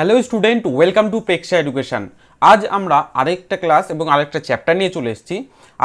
Hello student welcome to পেক্সা education আজ আমরা আরেকটা ক্লাস এবং আরেকটা চ্যাপ্টার নিয়ে চলে এসেছি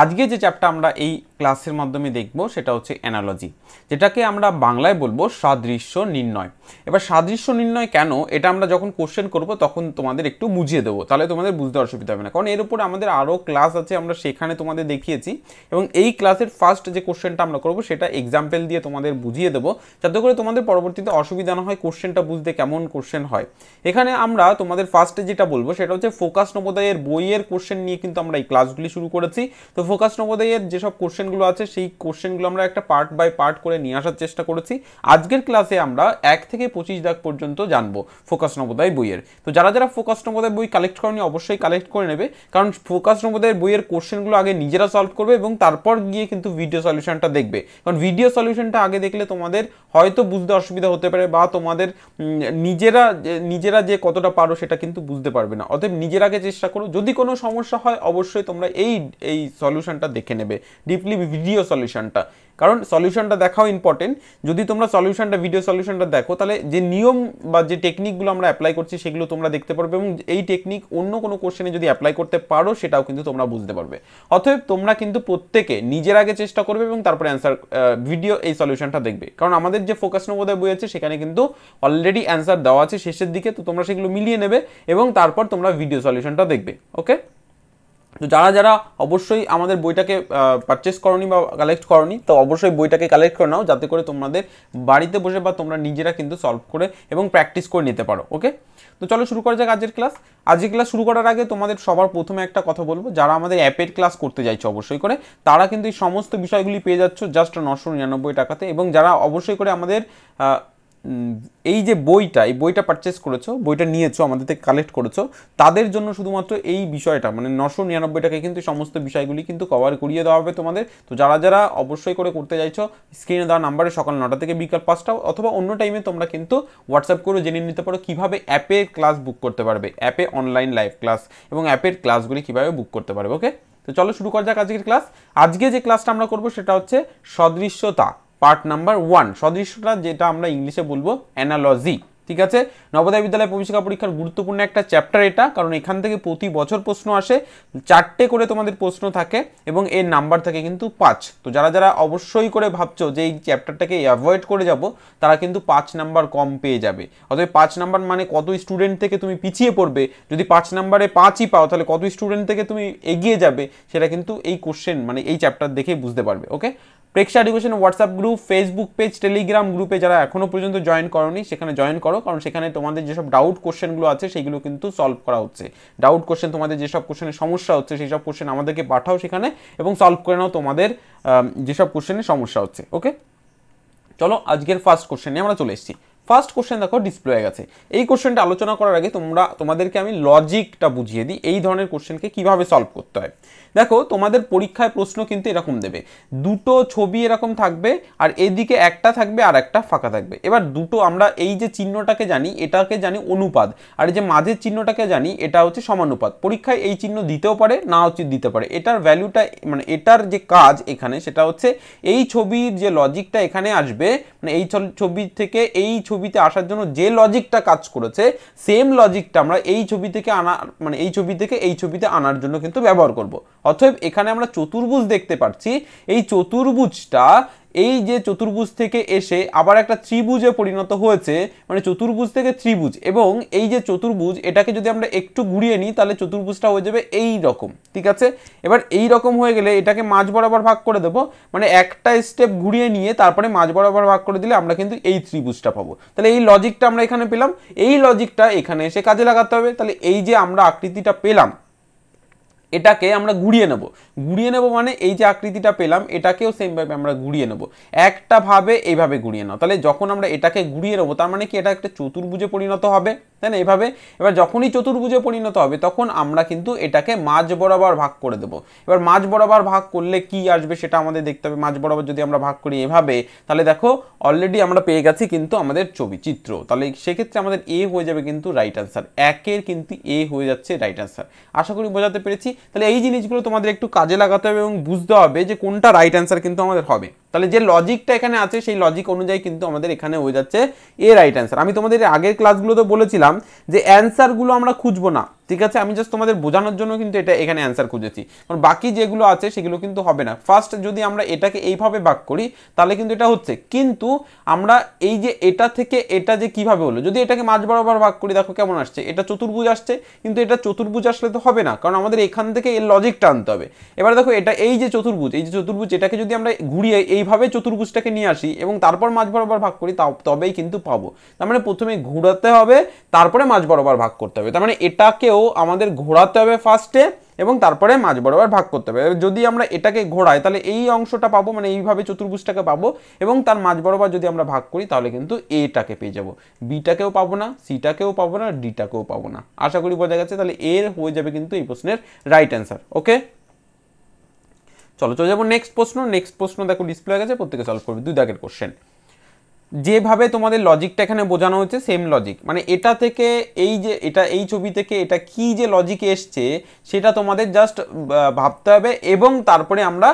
আজকে যে চ্যাপ্টার আমরা এই ক্লাসের মাধ্যমে দেখব সেটা হচ্ছে অ্যানালজি যেটাকে আমরা বাংলায় বলবো সাদৃশ্য নির্ণয় এবার সাদৃশ্য নির্ণয় কেন এটা আমরা যখন কোশ্চেন করব তখন তোমাদের একটু বুঝিয়ে দেবো তাহলে তোমাদের বুঝতে অসুবিধা হবে না কারণ এর উপরে আমাদের আরও ক্লাস আছে আমরা সেখানে তোমাদের দেখিয়েছি এবং এই ক্লাসের ফার্স্ট যে কোশ্চেনটা আমরা করব সেটা এক্সাম্পল দিয়ে তোমাদের বুঝিয়ে দেবো যাতে করে তোমাদের পরবর্তীতে অসুবিধা না হয় কোশ্চেনটা বুঝতে কেমন কোশ্চেন হয় এখানে আমরা তোমাদের ফার্স্টে যেটা বলবো সেটা হচ্ছে ফোকাস ফোকাস নবোদয়ের বইয়ের কোশ্চেন নিয়ে কিন্তু আমরা এই ক্লাসগুলি শুরু করেছি তো ফোকাস নবোদয়ের যেসব কোশ্চেনগুলো আছে সেই কোশ্চেনগুলো আমরা একটা পার্ট বাই পার্ট করে নিয়ে আসার চেষ্টা করেছি আজকের ক্লাসে আমরা এক থেকে পঁচিশ দাগ পর্যন্ত জানবো ফোকাস নবোদয় বইয়ের তো যারা যারা ফোকাস নবোদয় বই কালেক্ট করেনি অবশ্যই কালেক্ট করে নেবে কারণ ফোকাস নবোদয়ের বইয়ের কোশ্চেনগুলো আগে নিজেরা সলভ করবে এবং তারপর গিয়ে কিন্তু ভিডিও সলিউশনটা দেখবে কারণ ভিডিও সলিউশনটা আগে দেখলে তোমাদের হয়তো বুঝতে অসুবিধা হতে পারে বা তোমাদের নিজেরা নিজেরা যে কতটা পারো সেটা কিন্তু বুঝতে পারবে না অতএব নিজের আগে দেখার চেষ্টা করো যদি কোনো সমস্যা হয় অবশ্যই তোমরা এই এই সলিউশনটা দেখে নেবে ডিপলি ভিডিও সলিউশনটা কারণ সলিউশনটা দেখাও ইম্পর্টেন্ট যদি তোমরা সলিউশনটা ভিডিও সলিউশনটা দেখো তাহলে যে নিয়ম বা যে টেকনিকগুলো আমরা অ্যাপ্লাই করছি সেগুলো তোমরা দেখতে পারবে এবং এই টেকনিক অন্য কোনো কোশ্চেনে যদি অ্যাপ্লাই করতে পারো সেটাও কিন্তু তোমরা বুঝতে পারবে অতএব তোমরা কিন্তু প্রত্যেকে নিজের আগে চেষ্টা করবে এবং তারপরে অ্যান্সার ভিডিও এই সলিউশনটা দেখবে কারণ আমাদের যে ফোকাস নবোদয় বই আছে সেখানে কিন্তু অলরেডি অ্যান্সার দেওয়া আছে শেষের দিকে তো তোমরা সেগুলো মিলিয়ে নেবে এবং তারপর তোমরা ভিডিও সলিউশন নোটিফিকেশনটা দেখবে ওকে তো যারা যারা অবশ্যই আমাদের বইটাকে পারচেস করনি বা কালেক্ট করনি তো অবশ্যই বইটাকে কালেক্ট করে নাও যাতে করে তোমাদের বাড়িতে বসে বা তোমরা নিজেরা কিন্তু সলভ করে এবং প্র্যাকটিস করে নিতে পারো ওকে তো চলো শুরু করা যাক আজকের ক্লাস আজকের ক্লাস শুরু করার আগে তোমাদের সবার প্রথমে একটা কথা বলবো যারা আমাদের অ্যাপের ক্লাস করতে চাইছো অবশ্যই করে তারা কিন্তু এই সমস্ত বিষয়গুলি পেয়ে যাচ্ছ জাস্ট নশো নিরানব্বই টাকাতে এবং যারা অবশ্যই করে আমাদের এই যে বইটা এই বইটা পারচেস করেছো বইটা নিয়েছো আমাদের থেকে কালেক্ট করেছো তাদের জন্য শুধুমাত্র এই বিষয়টা মানে নশো নিরানব্বই টাকায় কিন্তু সমস্ত বিষয়গুলি কিন্তু কভার করিয়ে দেওয়া হবে তোমাদের তো যারা যারা অবশ্যই করে করতে চাইছো স্ক্রিনে দেওয়া নাম্বারে সকাল নটা থেকে বিকাল পাঁচটা অথবা অন্য টাইমে তোমরা কিন্তু হোয়াটসঅ্যাপ করে জেনে নিতে পারো কীভাবে অ্যাপে ক্লাস বুক করতে পারবে অ্যাপে অনলাইন লাইভ ক্লাস এবং অ্যাপের ক্লাসগুলি কীভাবে বুক করতে পারবে ওকে তো চলো শুরু করা যাক আজকের ক্লাস আজকে যে ক্লাসটা আমরা করবো সেটা হচ্ছে সদৃশ্যতা পার্ট নাম্বার ওয়ান সদৃশ্যটা যেটা আমরা ইংলিশে বলবো অ্যানালজি ঠিক আছে নবোদয় বিদ্যালয় প্রবেশিকা পরীক্ষার গুরুত্বপূর্ণ একটা চ্যাপ্টার এটা কারণ এখান থেকে প্রতি বছর প্রশ্ন আসে চারটে করে তোমাদের প্রশ্ন থাকে এবং এর নাম্বার থাকে কিন্তু পাঁচ তো যারা যারা অবশ্যই করে ভাবছো যে এই চ্যাপ্টারটাকে অ্যাভয়েড করে যাব তারা কিন্তু পাঁচ নাম্বার কম পেয়ে যাবে অতএব পাঁচ নাম্বার মানে কত স্টুডেন্ট থেকে তুমি পিছিয়ে পড়বে যদি পাঁচ নাম্বারে পাঁচই পাও তাহলে কত স্টুডেন্ট থেকে তুমি এগিয়ে যাবে সেটা কিন্তু এই কোশ্চেন মানে এই চ্যাপ্টার দেখেই বুঝতে পারবে okay Preksha education WhatsApp group Facebook page Telegram গ্রুপে যারা এখনও পর্যন্ত জয়েন করনি সেখানে জয়েন করো কারণ সেখানে তোমাদের যেসব ডাউট কোশ্চেনগুলো আছে সেইগুলো কিন্তু সলভ করা হচ্ছে ডাউট কোশ্চেন তোমাদের যেসব কোশ্চেনের সমস্যা হচ্ছে সেই সব কোশ্চেন আমাদেরকে পাঠাও সেখানে এবং সলভ করে নাও তোমাদের যেসব কোশ্চেনের সমস্যা হচ্ছে ওকে চলো আজকের ফার্স্ট কোশ্চেন নিয়ে আমরা চলে এসেছি ফার্স্ট কোশ্চেন দেখো ডিসপ্লে হয়ে গেছে এই কোশ্চেনটা আলোচনা করার আগে তোমরা তোমাদেরকে আমি লজিকটা বুঝিয়ে দিই এই ধরনের কোশ্চেনকে কীভাবে সলভ করতে হয় দেখো তোমাদের পরীক্ষায় প্রশ্ন কিন্তু এরকম দেবে দুটো ছবি এরকম থাকবে আর এদিকে একটা থাকবে আর একটা ফাঁকা থাকবে এবার দুটো আমরা এই যে চিহ্নটাকে জানি এটাকে জানি অনুপাত আর যে মাঝের চিহ্নটাকে জানি এটা হচ্ছে সমানুপাত পরীক্ষায় এই চিহ্ন দিতেও পারে না উচিত দিতে পারে এটার ভ্যালুটা মানে এটার যে কাজ এখানে সেটা হচ্ছে এই ছবির যে লজিকটা এখানে আসবে মানে এই ছবি থেকে এই ছবিতে আসার জন্য যে লজিকটা কাজ করেছে সেম লজিকটা আমরা এই ছবি থেকে আনা মানে এই ছবি থেকে এই ছবিতে আনার জন্য কিন্তু ব্যবহার করব অতএব এখানে আমরা চতুর্ভুজ দেখতে পাচ্ছি এই চতুর্ভুজটা এই যে চতুর্ভুজ থেকে এসে আবার একটা ত্রিভুজে পরিণত হয়েছে মানে চতুর্ভুজ থেকে ত্রিভুজ এবং এই যে চতুর্ভুজ এটাকে যদি আমরা একটু ঘুরিয়ে নিই তাহলে চতুর্ভুজটা হয়ে যাবে এই রকম ঠিক আছে এবার এই রকম হয়ে গেলে এটাকে মাঝ বরাবর ভাগ করে দেবো মানে একটা স্টেপ ঘুরিয়ে নিয়ে তারপরে মাঝ বরাবর ভাগ করে দিলে আমরা কিন্তু এই ত্রিভুজটা পাবো তাহলে এই লজিকটা আমরা এখানে পেলাম এই লজিকটা এখানে এসে কাজে লাগাতে হবে তাহলে এই যে আমরা আকৃতিটা পেলাম এটাকে আমরা গুড়িয়ে নেব গুড়িয়ে নেব মানে এই যে আকৃতিটা পেলাম এটাকেও সেমভাবে আমরা গুড়িয়ে নেব একটা ভাবে এইভাবে গুড়িয়ে নাও তাহলে যখন আমরা এটাকে গুড়িয়ে নেবো তার মানে কি এটা একটা চতুর্ভুজে পরিণত হবে তাই না এভাবে এবার যখনই চতুর্ভুজে পরিণত হবে তখন আমরা কিন্তু এটাকে মাঝ বরাবর ভাগ করে দেবো এবার মাঝ বরাবর ভাগ করলে কি আসবে সেটা আমাদের দেখতে হবে মাঝ বরাবর যদি আমরা ভাগ করি এভাবে তাহলে দেখো অলরেডি আমরা পেয়ে গেছি কিন্তু আমাদের ছবি চিত্র তাহলে সেক্ষেত্রে আমাদের এ হয়ে যাবে কিন্তু রাইট অ্যান্সার একের কিন্তু এ হয়ে যাচ্ছে রাইট অ্যান্সার আশা করি বোঝাতে পেরেছি তাহলে এই জিনিসগুলো তোমাদের একটু কাজে লাগাতে হবে এবং বুঝতে হবে যে কোনটা রাইট অ্যান্সার কিন্তু আমাদের হবে তাহলে যে লজিকটা এখানে আছে সেই লজিক অনুযায়ী কিন্তু আমাদের এখানে হয়ে যাচ্ছে এ রাইট অ্যান্সার আমি তোমাদের আগের ক্লাসগুলোতে বলেছিলাম যে অ্যান্সারগুলো আমরা খুঁজবো না ঠিক আছে আমি জাস্ট তোমাদের বোঝানোর জন্য কিন্তু এটা এখানে অ্যান্সার খুঁজেছি কারণ বাকি যেগুলো আছে সেগুলো কিন্তু হবে না ফার্স্ট যদি আমরা এটাকে এইভাবে ভাগ করি তাহলে কিন্তু এটা হচ্ছে কিন্তু আমরা এই যে এটা থেকে এটা যে কিভাবে হলো যদি এটাকে মাঝ বরাবর ভাগ করি দেখো কেমন আসছে এটা চতুর্ভুজ আসছে কিন্তু এটা চতুর্ভুজ আসলে তো হবে না কারণ আমাদের এখান থেকে এর লজিকটা আনতে হবে এবার দেখো এটা এই যে চতুর্ভুজ এই যে চতুর্ভুজ এটাকে যদি আমরা ঘুরিয়ে এই এইভাবে চতুর্ভুজটাকে নিয়ে আসি এবং তারপর মাঝ বরাবর ভাগ করি তা তবেই কিন্তু পাবো তার মানে প্রথমে ঘোরাতে হবে তারপরে মাঝ বরাবর ভাগ করতে হবে তার মানে এটাকেও আমাদের ঘোরাতে হবে ফার্স্টে এবং তারপরে মাঝ বরাবর ভাগ করতে হবে যদি আমরা এটাকে ঘোরাই তাহলে এই অংশটা পাবো মানে এইভাবে চতুর্ভুজটাকে পাবো এবং তার মাঝ বরাবর যদি আমরা ভাগ করি তাহলে কিন্তু এটাকে পেয়ে যাবো বিটাকেও পাবো না সিটাকেও পাবো না ডিটাকেও পাবো না আশা করি বোঝা গেছে তাহলে এর হয়ে যাবে কিন্তু এই প্রশ্নের রাইট অ্যান্সার ওকে চলো চলে যাবো নেক্সট প্রশ্ন নেক্সট প্রশ্ন দেখো ডিসপ্লে হয়ে গেছে প্রত্যেকে সলভ করবে দুই দাগের কোশ্চেন যেভাবে তোমাদের লজিকটা এখানে বোঝানো হয়েছে সেম লজিক মানে এটা থেকে এই যে এটা এই ছবি থেকে এটা কি যে লজিক এসছে সেটা তোমাদের জাস্ট ভাবতে হবে এবং তারপরে আমরা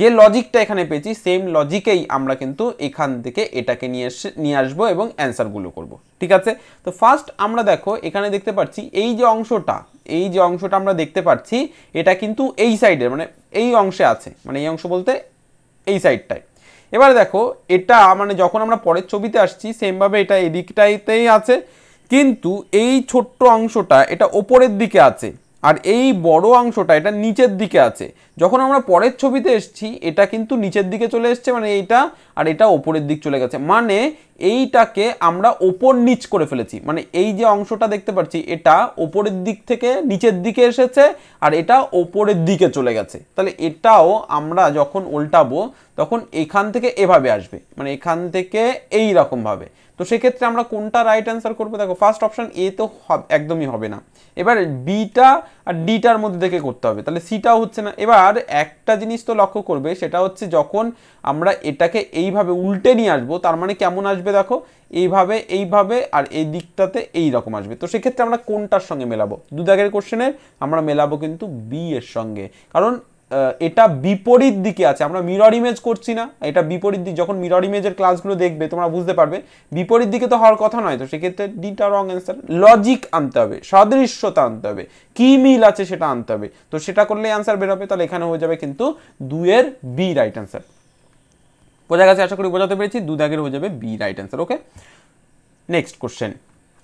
যে লজিকটা এখানে পেয়েছি সেম লজিকেই আমরা কিন্তু এখান থেকে এটাকে নিয়ে এসে নিয়ে আসবো এবং অ্যান্সারগুলো করব ঠিক আছে তো ফার্স্ট আমরা দেখো এখানে দেখতে পাচ্ছি এই যে অংশটা এই যে অংশটা আমরা দেখতে পাচ্ছি এটা কিন্তু এই সাইডের মানে এই অংশে আছে মানে এই অংশ বলতে এই সাইডটায় এবার দেখো এটা মানে যখন আমরা পরের ছবিতে আসছি সেমভাবে এটা এদিকটাইতেই আছে কিন্তু এই ছোট্ট অংশটা এটা ওপরের দিকে আছে আর এই বড় অংশটা এটা নিচের দিকে আছে যখন আমরা পরের ছবিতে এসছি এটা কিন্তু নিচের দিকে চলে এসছে মানে এইটা আর এটা ওপরের দিক চলে গেছে মানে এইটাকে আমরা ওপর নিচ করে ফেলেছি মানে এই যে অংশটা দেখতে পাচ্ছি এটা ওপরের দিক থেকে নিচের দিকে এসেছে আর এটা ওপরের দিকে চলে গেছে তাহলে এটাও আমরা যখন উল্টাবো তখন এখান থেকে এভাবে আসবে মানে এখান থেকে এই রকমভাবে তো সেক্ষেত্রে আমরা কোনটা রাইট অ্যান্সার করবো দেখো ফার্স্ট অপশান এ তো একদমই হবে না এবার বিটা আর ডিটার মধ্যে থেকে করতে হবে তাহলে সিটাও হচ্ছে না এবার একটা জিনিস তো লক্ষ্য করবে সেটা হচ্ছে যখন আমরা এটাকে এইভাবে উল্টে নিয়ে আসবো তার মানে কেমন আসবে দেখো এইভাবে এইভাবে আর এই দিকটাতে এই রকম আসবে তো সেক্ষেত্রে আমরা কোনটার সঙ্গে মেলাবো দুদাগের কোশ্চেনের আমরা মেলাবো কিন্তু বি এর সঙ্গে কারণ এটা বিপরীত দিকে আছে আমরা মিরর ইমেজ করছি না এটা বিপরীত দিক যখন মিরর ইমেজের ক্লাসগুলো দেখবে তোমরা বুঝতে পারবে বিপরীত দিকে তো হওয়ার কথা নয় তো সেক্ষেত্রে ডিটা রং অ্যান্সার লজিক আনতে হবে সাদৃশ্যতা আনতে হবে কি মিল আছে সেটা আনতে হবে তো সেটা করলে অ্যান্সার বেরোবে তাহলে এখানে হয়ে যাবে কিন্তু দুয়ের বি রাইট অ্যান্সার বোঝা গেছে আশা করি বোঝাতে পেরেছি দু দাগের হয়ে যাবে B right answer okay next question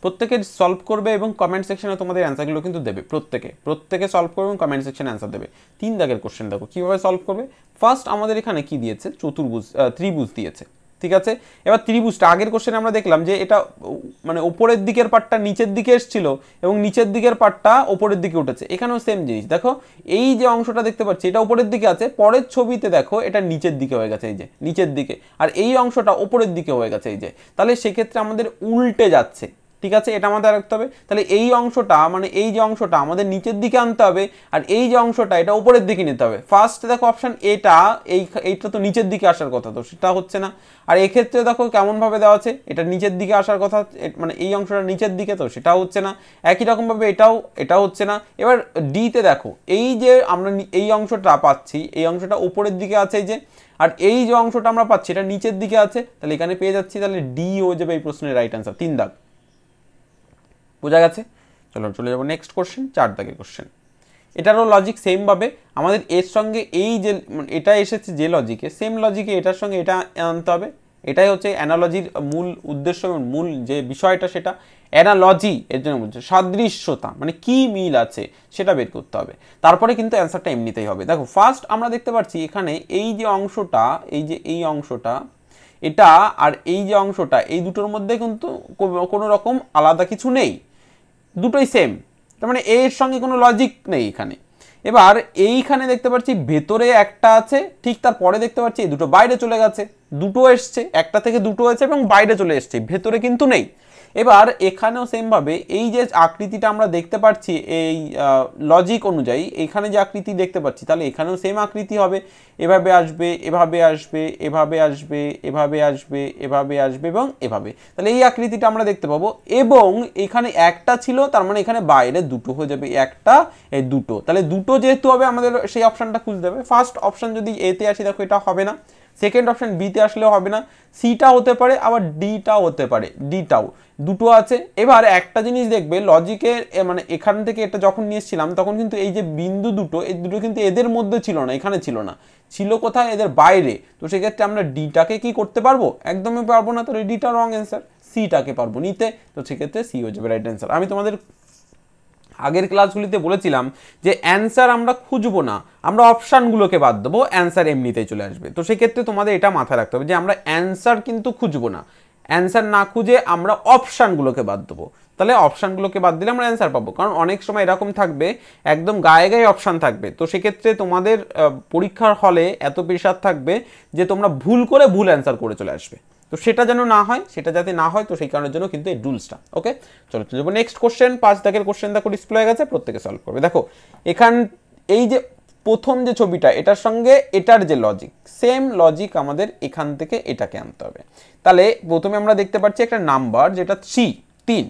প্রত্যেকে সলভ করবে এবং কমেন্ট সেকশনে তোমাদের অ্যান্সারগুলো কিন্তু দেবে প্রত্যেকে প্রত্যেকে সলভ করবে এবং কমেন্ট সেকশনে অ্যান্সার দেবে তিন দাগের কোশ্চেন দেখো কীভাবে সলভ করবে ফার্স্ট আমাদের এখানে কি দিয়েছে চতুর্ভুজ ত্রিভুজ দিয়েছে ঠিক আছে এবার ত্রিভুজটা আগের কোশ্চেনে আমরা দেখলাম যে এটা মানে ওপরের দিকের পাটটা নিচের দিকে এসছিল এবং নিচের দিকের পাটটা ওপরের দিকে উঠেছে এখানেও সেম জিনিস দেখো এই যে অংশটা দেখতে পাচ্ছি এটা ওপরের দিকে আছে পরের ছবিতে দেখো এটা নিচের দিকে হয়ে গেছে এই যে নিচের দিকে আর এই অংশটা ওপরের দিকে হয়ে গেছে এই যে তাহলে সেক্ষেত্রে আমাদের উল্টে যাচ্ছে ঠিক আছে এটা আমাদের রাখতে হবে তাহলে এই অংশটা মানে এই যে অংশটা আমাদের নিচের দিকে আনতে হবে আর এই যে অংশটা এটা উপরের দিকে নিতে হবে ফার্স্ট দেখো অপশান এটা এই এইটা তো নিচের দিকে আসার কথা তো সেটা হচ্ছে না আর এক্ষেত্রে দেখো কেমনভাবে দেওয়া আছে এটা নিচের দিকে আসার কথা মানে এই অংশটা নিচের দিকে তো সেটা হচ্ছে না একই রকমভাবে এটাও এটা হচ্ছে না এবার ডিতে দেখো এই যে আমরা এই অংশটা পাচ্ছি এই অংশটা উপরের দিকে আছে যে আর এই যে অংশটা আমরা পাচ্ছি এটা নিচের দিকে আছে তাহলে এখানে পেয়ে যাচ্ছি তাহলে ডি হয়ে যাবে এই প্রশ্নের রাইট অ্যান্সার তিন দাগ বোঝা গেছে চলো চলে যাবো নেক্সট কোশ্চেন চার দাগের কোশ্চেন এটারও লজিক সেমভাবে আমাদের এর সঙ্গে এই যে মানে এটা এসেছে যে লজিকে সেম লজিকে এটার সঙ্গে এটা আনতে হবে এটাই হচ্ছে অ্যানালজির মূল উদ্দেশ্য এবং মূল যে বিষয়টা সেটা অ্যানালজি এর জন্য বলছে সাদৃশ্যতা মানে কি মিল আছে সেটা বের করতে হবে তারপরে কিন্তু অ্যান্সারটা এমনিতেই হবে দেখো ফার্স্ট আমরা দেখতে পাচ্ছি এখানে এই যে অংশটা এই যে এই অংশটা এটা আর এই যে অংশটা এই দুটোর মধ্যে কিন্তু কোনো রকম আলাদা কিছু নেই দুটোই সেম তার মানে এর সঙ্গে কোনো লজিক নেই এখানে এবার এইখানে দেখতে পাচ্ছি ভেতরে একটা আছে ঠিক তার পরে দেখতে পাচ্ছি দুটো বাইরে চলে গেছে দুটো এসছে একটা থেকে দুটো আছে এবং বাইরে চলে এসছে ভেতরে কিন্তু নেই এবার এখানেও সেমভাবে এই যে আকৃতিটা আমরা দেখতে পাচ্ছি এই লজিক অনুযায়ী এখানে যে আকৃতি দেখতে পাচ্ছি তাহলে এখানেও সেম আকৃতি হবে এভাবে আসবে এভাবে আসবে এভাবে আসবে এভাবে আসবে এভাবে আসবে এবং এভাবে তাহলে এই আকৃতিটা আমরা দেখতে পাবো এবং এখানে একটা ছিল তার মানে এখানে বাইরে দুটো হয়ে যাবে একটা এ দুটো তাহলে দুটো যেহেতু হবে আমাদের সেই অপশানটা খুঁজতে হবে ফার্স্ট অপশান যদি এতে আসি দেখো এটা হবে না সেকেন্ড অপশান বিতে আসলেও হবে না সিটা হতে পারে আবার ডিটাও হতে পারে ডিটাও দুটো আছে এবার একটা জিনিস দেখবে লজিকের মানে এখান থেকে এটা যখন নিয়ে এসেছিলাম তখন কিন্তু এই যে বিন্দু দুটো এই দুটো কিন্তু এদের মধ্যে ছিল না এখানে ছিল না ছিল কোথায় এদের বাইরে তো সেক্ষেত্রে আমরা ডিটাকে কি করতে পারবো একদমই পারবো না তাহলে ডিটা রং অ্যান্সার সিটাকে পারবো নিতে তো সেক্ষেত্রে সি হয়ে যাবে রাইট অ্যান্সার আমি তোমাদের আগের ক্লাসগুলিতে বলেছিলাম যে অ্যান্সার আমরা খুঁজবো না আমরা অপশানগুলোকে বাদ দেবো অ্যান্সার এমনিতেই চলে আসবে তো সেক্ষেত্রে তোমাদের এটা মাথায় রাখতে হবে যে আমরা অ্যান্সার কিন্তু খুঁজবো না অ্যান্সার না খুঁজে আমরা অপশানগুলোকে বাদ দেবো তাহলে অপশানগুলোকে বাদ দিলে আমরা অ্যান্সার পাবো কারণ অনেক সময় এরকম থাকবে একদম গায়ে গায়ে অপশান থাকবে তো সেক্ষেত্রে তোমাদের পরীক্ষার হলে এত প্রেশার থাকবে যে তোমরা ভুল করে ভুল অ্যান্সার করে চলে আসবে তো সেটা যেন না হয় সেটা যাতে না হয় তো সেই কারণের জন্য কিন্তু এই রুলসটা ওকে চলো চলে যাবো নেক্সট কোশ্চেন পাঁচ দাগের কোশ্চেন দেখো ডিসপ্লে হয়ে গেছে প্রত্যেকে সলভ করবে দেখো এখান এই যে প্রথম যে ছবিটা এটার সঙ্গে এটার যে লজিক সেম লজিক আমাদের এখান থেকে এটাকে আনতে হবে তাহলে প্রথমে আমরা দেখতে পাচ্ছি একটা নাম্বার যেটা থ্রি তিন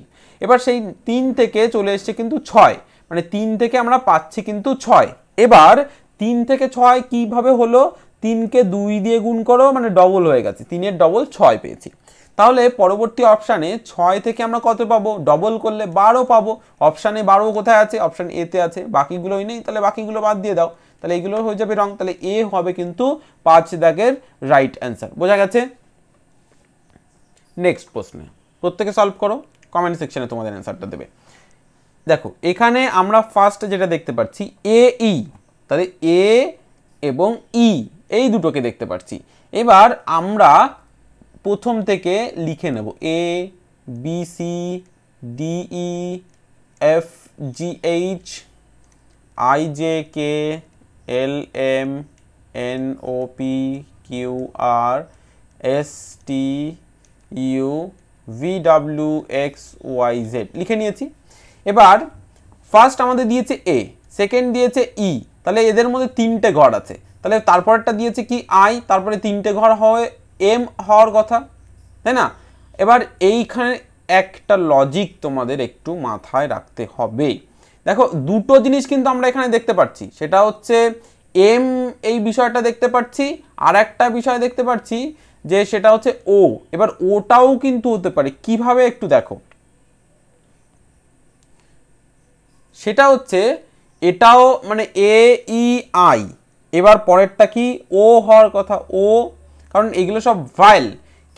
এবার সেই তিন থেকে চলে এসছে কিন্তু ছয় মানে তিন থেকে আমরা পাচ্ছি কিন্তু ছয় এবার তিন থেকে ছয় কিভাবে হলো তিনকে দুই দিয়ে গুণ করো মানে ডবল হয়ে গেছে তিনের ডবল ছয় পেয়েছি তাহলে পরবর্তী অপশানে ছয় থেকে আমরা কত পাবো ডবল করলে বারো পাবো অপশানে বারো কোথায় আছে অপশান এতে আছে বাকিগুলোই নেই তাহলে বাকিগুলো বাদ দিয়ে দাও তাহলে এগুলো হয়ে যাবে রং তাহলে এ হবে কিন্তু পাঁচ দাগের রাইট অ্যান্সার বোঝা গেছে নেক্সট প্রশ্নে প্রত্যেকে সলভ করো কমেন্ট সেকশানে তোমাদের অ্যান্সারটা দেবে দেখো এখানে আমরা ফার্স্ট যেটা দেখতে পাচ্ছি এ ই e। তাহলে এ এবং ই e। এই দুটোকে দেখতে পাচ্ছি এবার আমরা প্রথম থেকে লিখে নেব A B C D E F G H I J K L M N O P Q R S T U V W X Y Z লিখে নিয়েছি এবার ফার্স্ট আমাদের দিয়েছে এ সেকেন্ড দিয়েছে ই e। তাহলে এদের মধ্যে তিনটে ঘর আছে তাহলে তারপরেরটা দিয়েছে কি আই তারপরে তিনটে ঘর হয় এম হওয়ার কথা তাই না এবার এইখানে একটা লজিক তোমাদের একটু মাথায় রাখতে হবে দেখো দুটো জিনিস কিন্তু আমরা এখানে দেখতে পাচ্ছি সেটা হচ্ছে এম এই বিষয়টা দেখতে পাচ্ছি আর একটা বিষয় দেখতে পাচ্ছি যে সেটা হচ্ছে ও এবার ওটাও কিন্তু হতে পারে কিভাবে একটু দেখো সেটা হচ্ছে এটাও মানে এ ই আই এবার পরেরটা কি ও হওয়ার কথা ও কারণ এগুলো সব ভাইল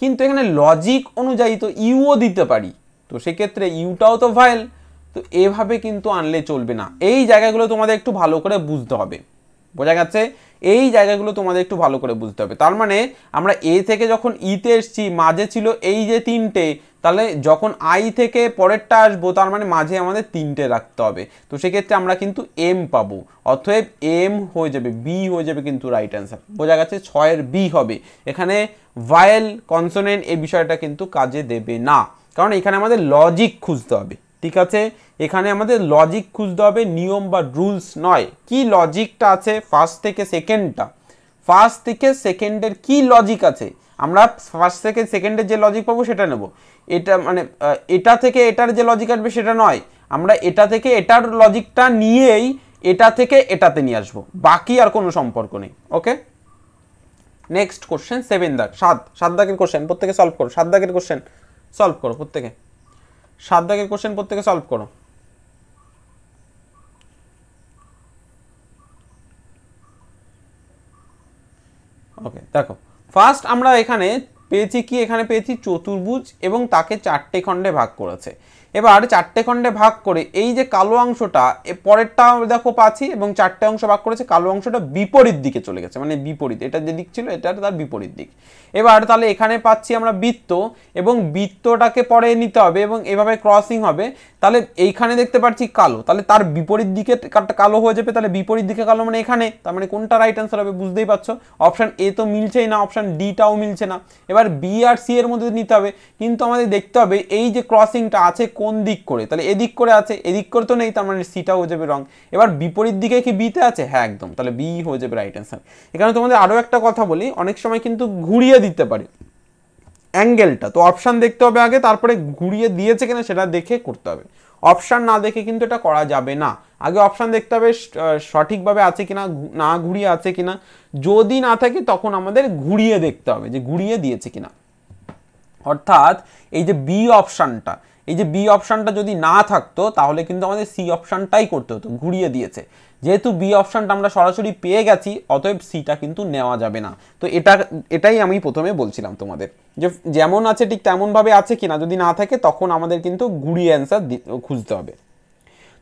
কিন্তু এখানে লজিক অনুযায়ী তো ইউও দিতে পারি তো সেক্ষেত্রে ইউটাও তো ভাইল তো এভাবে কিন্তু আনলে চলবে না এই জায়গাগুলো তোমাদের একটু ভালো করে বুঝতে হবে বোঝা গেছে এই জায়গাগুলো তোমাদের একটু ভালো করে বুঝতে হবে তার মানে আমরা এ থেকে যখন ইতে এসছি মাঝে ছিল এই যে তিনটে তাহলে যখন আই থেকে পরেরটা আসবো তার মানে মাঝে আমাদের তিনটে রাখতে হবে তো সেক্ষেত্রে আমরা কিন্তু এম পাবো অতএব এম হয়ে যাবে বি হয়ে যাবে কিন্তু রাইট অ্যান্সার বোঝা গেছে ছয়ের বি হবে এখানে ভায়েল কনসোনেন্ট এই বিষয়টা কিন্তু কাজে দেবে না কারণ এখানে আমাদের লজিক খুঁজতে হবে ঠিক আছে এখানে আমাদের লজিক খুঁজতে হবে নিয়ম বা রুলস নয় কি লজিকটা আছে ফার্স্ট থেকে সেকেন্ডটা ফার্স্ট থেকে সেকেন্ডের কি লজিক আছে আমরা ফার্স্ট থেকে সেকেন্ডের যে লজিক পাবো সেটা নেব এটা মানে এটা থেকে এটার যে লজিক আসবে সেটা নয় আমরা এটা থেকে এটার লজিকটা নিয়েই এটা থেকে এটাতে নিয়ে আসবো বাকি আর কোনো সম্পর্ক নেই ওকে নেক্সট কোশ্চেন সেভেন দাগ সাত সাত দাগের কোশ্চেন প্রত্যেকে সলভ করো সাত দাগের কোশ্চেন সলভ করো প্রত্যেকে সাত দাগের কোশ্চেন প্রত্যেকে সলভ করো ওকে দেখো ফার্স্ট আমরা এখানে পেয়েছি কি এখানে পেয়েছি চতুর্ভুজ এবং তাকে চারটে খণ্ডে ভাগ করেছে এবার চারটে খণ্ডে ভাগ করে এই যে কালো অংশটা পরেরটা দেখো পাচ্ছি এবং চারটে অংশ ভাগ করেছে কালো অংশটা বিপরীত দিকে চলে গেছে মানে বিপরীত এটা যে দিক ছিল এটা তার বিপরীত দিক এবার তাহলে এখানে পাচ্ছি আমরা বৃত্ত এবং বৃত্তটাকে পরে নিতে হবে এবং এভাবে ক্রসিং হবে তাহলে এইখানে দেখতে পাচ্ছি কালো তাহলে তার বিপরীত দিকে কালো হয়ে যাবে তাহলে বিপরীত দিকে কালো মানে এখানে তার মানে কোনটা রাইট অ্যান্সার হবে বুঝতেই পারছো অপশান এ তো মিলছেই না অপশান ডিটাও মিলছে না এবার বি আর সি এর মধ্যে নিতে হবে কিন্তু আমাদের দেখতে হবে এই যে ক্রসিংটা আছে কোন দিক করে তাহলে এদিক করে আছে এদিক করে তো নেই তার মানে সিটা হয়ে যাবে রং এবার বিপরীত দিকে কি বিতে আছে হ্যাঁ একদম তাহলে বি হয়ে যাবে রাইট অ্যান্সার এখানে তোমাদের আরও একটা কথা বলি অনেক সময় কিন্তু ঘুরিয়ে দিতে পারে অ্যাঙ্গেলটা তো অপশান দেখতে হবে আগে তারপরে ঘুরিয়ে দিয়েছে কিনা সেটা দেখে করতে হবে অপশান না দেখে কিন্তু এটা করা যাবে না আগে অপশান দেখতে হবে সঠিকভাবে আছে কিনা না ঘুরিয়ে আছে কিনা যদি না থাকে তখন আমাদের ঘুরিয়ে দেখতে হবে যে ঘুরিয়ে দিয়েছে কিনা অর্থাৎ এই যে বি অপশানটা এই যে বি অপশানটা যদি না থাকতো তাহলে কিন্তু আমাদের সি অপশানটাই করতে হতো ঘুরিয়ে দিয়েছে যেহেতু বি অপশানটা আমরা সরাসরি পেয়ে গেছি অতএব সিটা কিন্তু নেওয়া যাবে না তো এটা এটাই আমি প্রথমে বলছিলাম তোমাদের যে যেমন আছে ঠিক তেমনভাবে আছে কিনা যদি না থাকে তখন আমাদের কিন্তু ঘুরিয়ে অ্যান্সার খুঁজতে হবে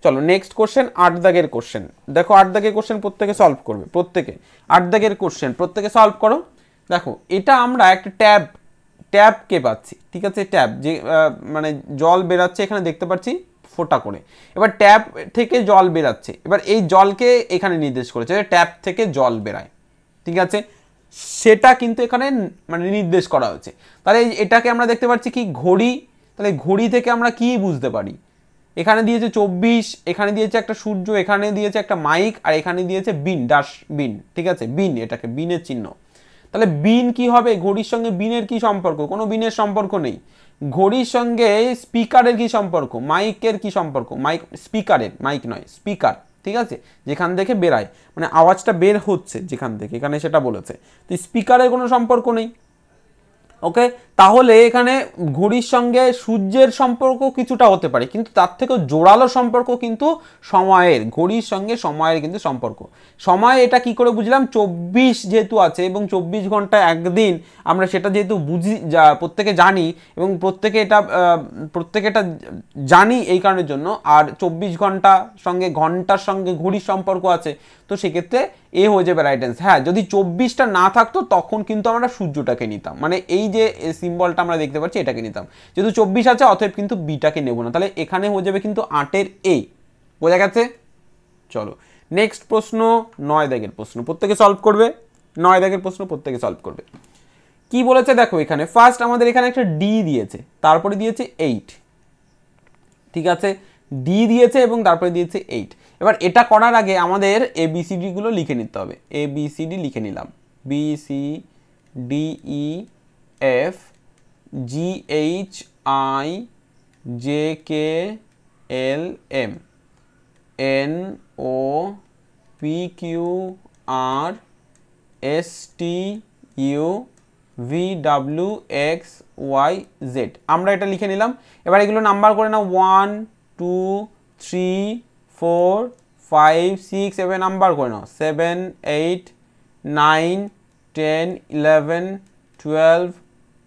চলো নেক্সট কোশ্চেন আট দাগের কোশ্চেন দেখো আট দাগের কোশ্চেন প্রত্যেকে সলভ করবে প্রত্যেকে আট দাগের কোশ্চেন প্রত্যেকে সলভ করো দেখো এটা আমরা একটা ট্যাব ট্যাবকে পাচ্ছি ঠিক আছে ট্যাব যে মানে জল বেরাচ্ছে এখানে দেখতে পাচ্ছি ফোটা করে এবার ট্যাপ থেকে জল বেরাচ্ছে এবার এই জলকে এখানে নির্দেশ করেছে ট্যাপ থেকে জল বেরায় ঠিক আছে সেটা কিন্তু এখানে মানে নির্দেশ করা হয়েছে তাহলে এটাকে আমরা দেখতে পাচ্ছি কি ঘড়ি তাহলে ঘড়ি থেকে আমরা কি বুঝতে পারি এখানে দিয়েছে চব্বিশ এখানে দিয়েছে একটা সূর্য এখানে দিয়েছে একটা মাইক আর এখানে দিয়েছে বিন ডাস বিন ঠিক আছে বিন এটাকে বিনের চিহ্ন তাহলে বিন কি হবে ঘড়ির সঙ্গে বিনের কি সম্পর্ক কোনো বিনের সম্পর্ক নেই ঘড়ির সঙ্গে স্পিকারের কি সম্পর্ক মাইকের কি সম্পর্ক মাইক স্পিকারের মাইক নয় স্পিকার ঠিক আছে যেখান থেকে বেরায় মানে আওয়াজটা বের হচ্ছে যেখান থেকে এখানে সেটা বলেছে তো স্পিকারের কোনো সম্পর্ক নেই ওকে তাহলে এখানে ঘড়ির সঙ্গে সূর্যের সম্পর্ক কিছুটা হতে পারে কিন্তু তার থেকেও জোরালো সম্পর্ক কিন্তু সময়ের ঘড়ির সঙ্গে সময়ের কিন্তু সম্পর্ক সময় এটা কি করে বুঝলাম চব্বিশ যেহেতু আছে এবং চব্বিশ ঘন্টা একদিন আমরা সেটা যেহেতু বুঝি যা প্রত্যেকে জানি এবং প্রত্যেকে এটা প্রত্যেকে এটা জানি এই কারণের জন্য আর চব্বিশ ঘন্টা সঙ্গে ঘন্টার সঙ্গে ঘড়ির সম্পর্ক আছে তো সেক্ষেত্রে এ হয়ে যাবে রাইট অ্যান্সার হ্যাঁ যদি চব্বিশটা না থাকতো তখন কিন্তু আমরা সূর্যটাকে নিতাম মানে এই যে সিম্বলটা আমরা দেখতে পাচ্ছি এটাকে নিতাম যেহেতু চব্বিশ আছে অতএব কিন্তু বিটাকে নেব না তাহলে এখানে হয়ে যাবে কিন্তু আটের এ বোঝা গেছে চলো নেক্সট প্রশ্ন নয় দাগের প্রশ্ন প্রত্যেকে সলভ করবে নয় দাগের প্রশ্ন প্রত্যেকে সলভ করবে কি বলেছে দেখো এখানে ফার্স্ট আমাদের এখানে একটা ডি দিয়েছে তারপরে দিয়েছে এইট ঠিক আছে ডি দিয়েছে এবং তারপরে দিয়েছে এইট এবার এটা করার আগে আমাদের এ বিসিডিগুলো লিখে নিতে হবে এ বিসিডি লিখে নিলাম B C D E F G H I J K L M N O P Q R S T U V W X Y Z আমরা এটা লিখে নিলাম এবার এগুলো নাম্বার করে না one two three four five six এভাবে number করে নাও seven eight nine ten eleven twelve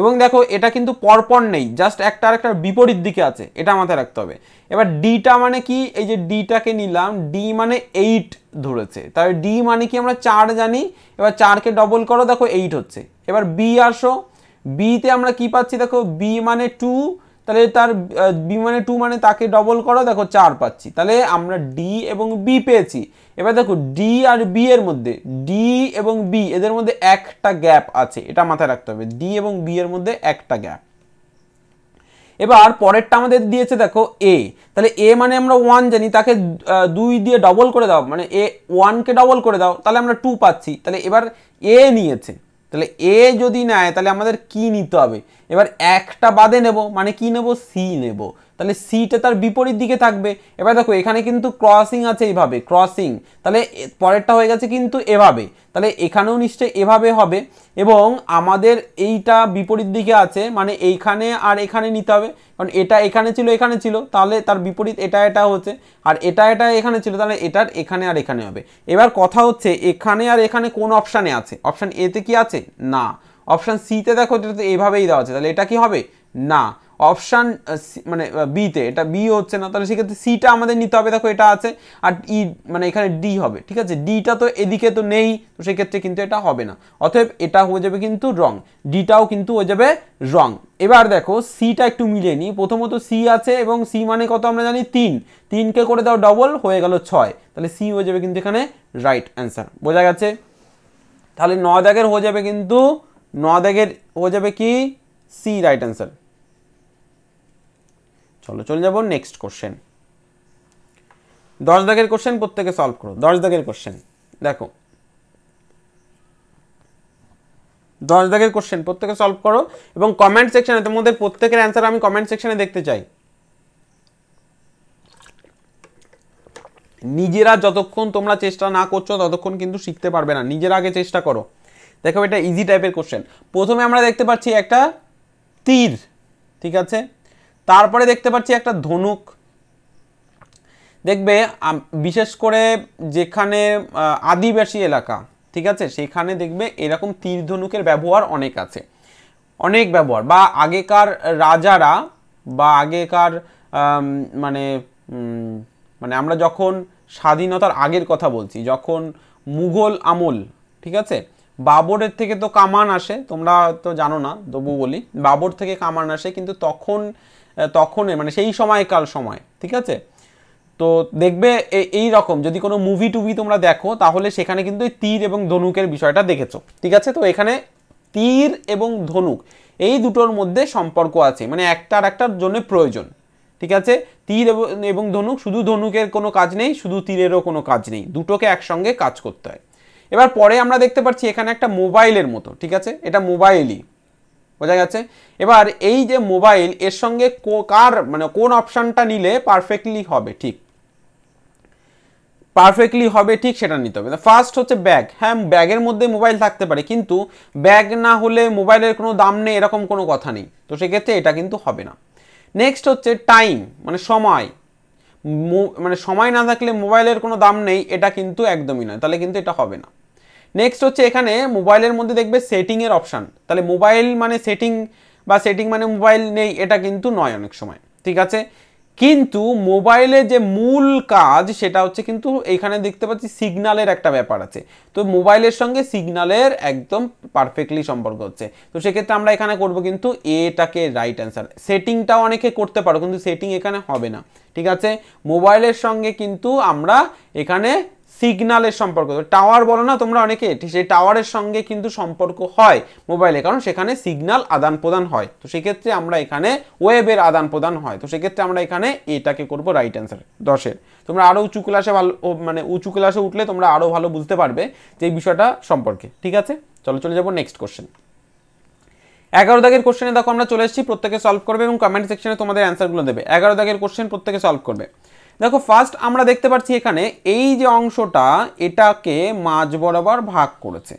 এবং দেখো এটা কিন্তু পরপর নেই জাস্ট একটা একটা বিপরীত দিকে আছে এটা মাথায় রাখতে হবে এবার ডিটা মানে কি এই যে ডিটাকে নিলাম ডি মানে এইট ধরেছে তাহলে ডি মানে কি আমরা চার জানি এবার চারকে ডবল করো দেখো এইট হচ্ছে এবার বি আসো বিতে আমরা কি পাচ্ছি দেখো বি মানে টু তাহলে তার বি মানে টু মানে তাকে ডবল করো দেখো চার পাচ্ছি তাহলে আমরা ডি এবং বি পেয়েছি এবার দেখো ডি আর বি এর মধ্যে ডি এবং বি এদের মধ্যে একটা গ্যাপ আছে এটা মাথায় রাখতে হবে ডি এবং বি এর মধ্যে একটা গ্যাপ এবার পরেরটা আমাদের দিয়েছে দেখো এ তাহলে এ মানে আমরা ওয়ান জানি তাকে দুই দিয়ে ডবল করে দাও মানে এ ওয়ানকে ডবল করে দাও তাহলে আমরা টু পাচ্ছি তাহলে এবার এ নিয়েছে তাহলে এ যদি নেয় তাহলে আমাদের কি নিতে হবে এবার একটা বাদে নেব মানে কি নেব সি নেব তাহলে সিটা তার বিপরীত দিকে থাকবে এবার দেখো এখানে কিন্তু ক্রসিং আছে এইভাবে ক্রসিং তাহলে পরেরটা হয়ে গেছে কিন্তু এভাবে তাহলে এখানেও নিশ্চয়ই এভাবে হবে এবং আমাদের এইটা বিপরীত দিকে আছে মানে এইখানে আর এখানে নিতে হবে কারণ এটা এখানে ছিল এখানে ছিল তাহলে তার বিপরীত এটা এটা হচ্ছে আর এটা এটা এখানে ছিল তাহলে এটার এখানে আর এখানে হবে এবার কথা হচ্ছে এখানে আর এখানে কোন অপশানে আছে অপশান এতে কি আছে না অপশান সিতে দেখো এটা তো এভাবেই দেওয়া আছে তাহলে এটা কি হবে না অপশান মানে বিতে এটা বি হচ্ছে না তাহলে সেক্ষেত্রে সিটা আমাদের নিতে হবে দেখো এটা আছে আর ই e, মানে এখানে ডি হবে ঠিক আছে ডিটা তো এদিকে তো নেই তো সেক্ষেত্রে কিন্তু এটা হবে না অতএব এটা হয়ে যাবে কিন্তু রং ডিটাও কিন্তু হয়ে যাবে রং এবার দেখো সিটা একটু মিলিয়ে নিই প্রথমত সি আছে এবং সি মানে কত আমরা জানি তিন তিনকে করে দাও ডবল হয়ে গেল ছয় তাহলে সি হয়ে যাবে কিন্তু এখানে রাইট অ্যান্সার বোঝা গেছে তাহলে ন দ্যাগের হয়ে যাবে কিন্তু ন দ্যাগের হয়ে যাবে কি সি রাইট অ্যান্সার চলো চলে যাব নেক্সট কোশ্চেন দশ দাগের কোশ্চেন প্রত্যেকে সলভ করো দশ দাগের কোশ্চেন দেখো দশ দাগের কোশ্চেন প্রত্যেকে সলভ করো এবং কমেন্ট সেকশানে তোমাদের প্রত্যেকের অ্যান্সার আমি কমেন্ট সেকশানে দেখতে চাই নিজেরা যতক্ষণ তোমরা চেষ্টা না করছো ততক্ষণ কিন্তু শিখতে পারবে না নিজের আগে চেষ্টা করো দেখো এটা ইজি টাইপের কোশ্চেন প্রথমে আমরা দেখতে পাচ্ছি একটা তীর ঠিক আছে তারপরে দেখতে পাচ্ছি একটা ধনুক দেখবে বিশেষ করে যেখানে আদিবাসী এলাকা ঠিক আছে সেখানে দেখবে এরকম তীর ধনুকের ব্যবহার অনেক আছে অনেক ব্যবহার বা আগেকার রাজারা বা আগেকার মানে মানে আমরা যখন স্বাধীনতার আগের কথা বলছি যখন মুঘল আমল ঠিক আছে বাবরের থেকে তো কামান আসে তোমরা তো জানো না তবু বলি বাবর থেকে কামান আসে কিন্তু তখন তখনের মানে সেই সময়কাল সময় ঠিক আছে তো দেখবে এই রকম যদি কোনো মুভি টুভি তোমরা দেখো তাহলে সেখানে কিন্তু এই তীর এবং ধনুকের বিষয়টা দেখেছো ঠিক আছে তো এখানে তীর এবং ধনুক এই দুটোর মধ্যে সম্পর্ক আছে মানে একটা আর একটার জন্য প্রয়োজন ঠিক আছে তীর এবং ধনুক শুধু ধনুকের কোনো কাজ নেই শুধু তীরেরও কোনো কাজ নেই দুটোকে একসঙ্গে কাজ করতে হয় এবার পরে আমরা দেখতে পাচ্ছি এখানে একটা মোবাইলের মতো ঠিক আছে এটা মোবাইলই বোঝা গেছে এবার এই যে মোবাইল এর সঙ্গে কার মানে কোন অপশানটা নিলে পারফেক্টলি হবে ঠিক পারফেক্টলি হবে ঠিক সেটা নিতে হবে ফার্স্ট হচ্ছে ব্যাগ হ্যাঁ ব্যাগের মধ্যে মোবাইল থাকতে পারে কিন্তু ব্যাগ না হলে মোবাইলের কোনো দাম নেই এরকম কোনো কথা নেই তো সেক্ষেত্রে এটা কিন্তু হবে না নেক্সট হচ্ছে টাইম মানে সময় মানে সময় না থাকলে মোবাইলের কোনো দাম নেই এটা কিন্তু একদমই নয় তাহলে কিন্তু এটা হবে না নেক্সট হচ্ছে এখানে মোবাইলের মধ্যে দেখবে সেটিংয়ের অপশান তাহলে মোবাইল মানে সেটিং বা সেটিং মানে মোবাইল নেই এটা কিন্তু নয় অনেক সময় ঠিক আছে কিন্তু মোবাইলে যে মূল কাজ সেটা হচ্ছে কিন্তু এখানে দেখতে পাচ্ছি সিগনালের একটা ব্যাপার আছে তো মোবাইলের সঙ্গে সিগনালের একদম পারফেক্টলি সম্পর্ক হচ্ছে তো সেক্ষেত্রে আমরা এখানে করব কিন্তু এটাকে রাইট অ্যান্সার সেটিংটাও অনেকে করতে পারো কিন্তু সেটিং এখানে হবে না ঠিক আছে মোবাইলের সঙ্গে কিন্তু আমরা এখানে সিগনালের সম্পর্ক টাওয়ার বলো না তোমরা অনেকে সেই টাওয়ারের সঙ্গে কিন্তু সম্পর্ক হয় মোবাইলে কারণ সেখানে সিগনাল আদান প্রদান হয় তো সেক্ষেত্রে আমরা এখানে ওয়েবের আদান প্রদান হয় তো সেক্ষেত্রে আমরা এখানে এটাকে করব রাইট অ্যান্সার দশের তোমরা আরও উঁচু ক্লাসে ভালো মানে উঁচু ক্লাসে উঠলে তোমরা আরও ভালো বুঝতে পারবে যে এই বিষয়টা সম্পর্কে ঠিক আছে চলো চলে যাবো নেক্সট কোশ্চেন এগারো দাগের কোশ্চেনে দেখো আমরা চলে এসেছি প্রত্যেকে সলভ করবে এবং কমেন্ট সেকশনে তোমাদের অ্যান্সারগুলো দেবে এগারো দাগের কোশ্চেন প্রত্যেকে সলভ করবে দেখো ফার্স্ট আমরা দেখতে পাচ্ছি এখানে এই যে অংশটা এটাকে মাঝ বরাবর ভাগ করেছে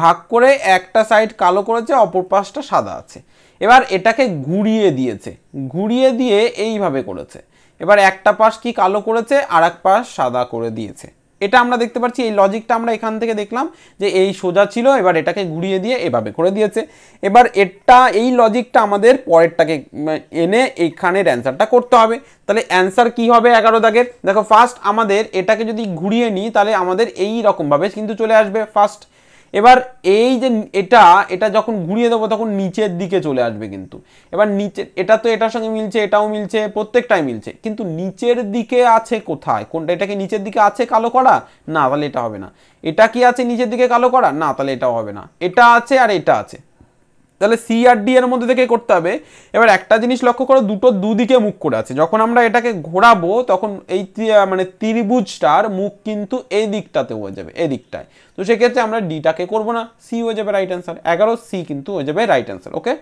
ভাগ করে একটা সাইড কালো করেছে অপর পাশটা সাদা আছে এবার এটাকে ঘুরিয়ে দিয়েছে ঘুরিয়ে দিয়ে এইভাবে করেছে এবার একটা পাশ কি কালো করেছে আর এক পাশ সাদা করে দিয়েছে এটা আমরা দেখতে পাচ্ছি এই লজিকটা আমরা এখান থেকে দেখলাম যে এই সোজা ছিল এবার এটাকে ঘুরিয়ে দিয়ে এভাবে করে দিয়েছে এবার এটা এই লজিকটা আমাদের পরেরটাকে এনে এইখানের অ্যান্সারটা করতে হবে তাহলে অ্যান্সার কি হবে এগারো দাগের দেখো ফার্স্ট আমাদের এটাকে যদি ঘুরিয়ে নিই তাহলে আমাদের এই রকমভাবে কিন্তু চলে আসবে ফার্স্ট এবার এই যে এটা এটা যখন ঘুরিয়ে দেবো তখন নিচের দিকে চলে আসবে কিন্তু এবার নিচে এটা তো এটার সঙ্গে মিলছে এটাও মিলছে প্রত্যেকটাই মিলছে কিন্তু নিচের দিকে আছে কোথায় কোনটা এটাকে নিচের দিকে আছে কালো করা না তাহলে এটা হবে না এটা কি আছে নিচের দিকে কালো করা না তাহলে এটাও হবে না এটা আছে আর এটা আছে তাহলে সিআরডি এর মধ্যে থেকে করতে হবে এবার একটা জিনিস লক্ষ্য করো দুটো দুদিকে মুখ করে আছে যখন আমরা এটাকে ঘোরাবো তখন এই মানে ত্রিভুজটার মুখ কিন্তু এই দিকটাতে হয়ে যাবে এই দিকটায় তো সেক্ষেত্রে আমরা ডিটাকে করবো না সি হয়ে যাবে রাইট অ্যান্সার এগারো সি কিন্তু হয়ে যাবে রাইট অ্যান্সার ওকে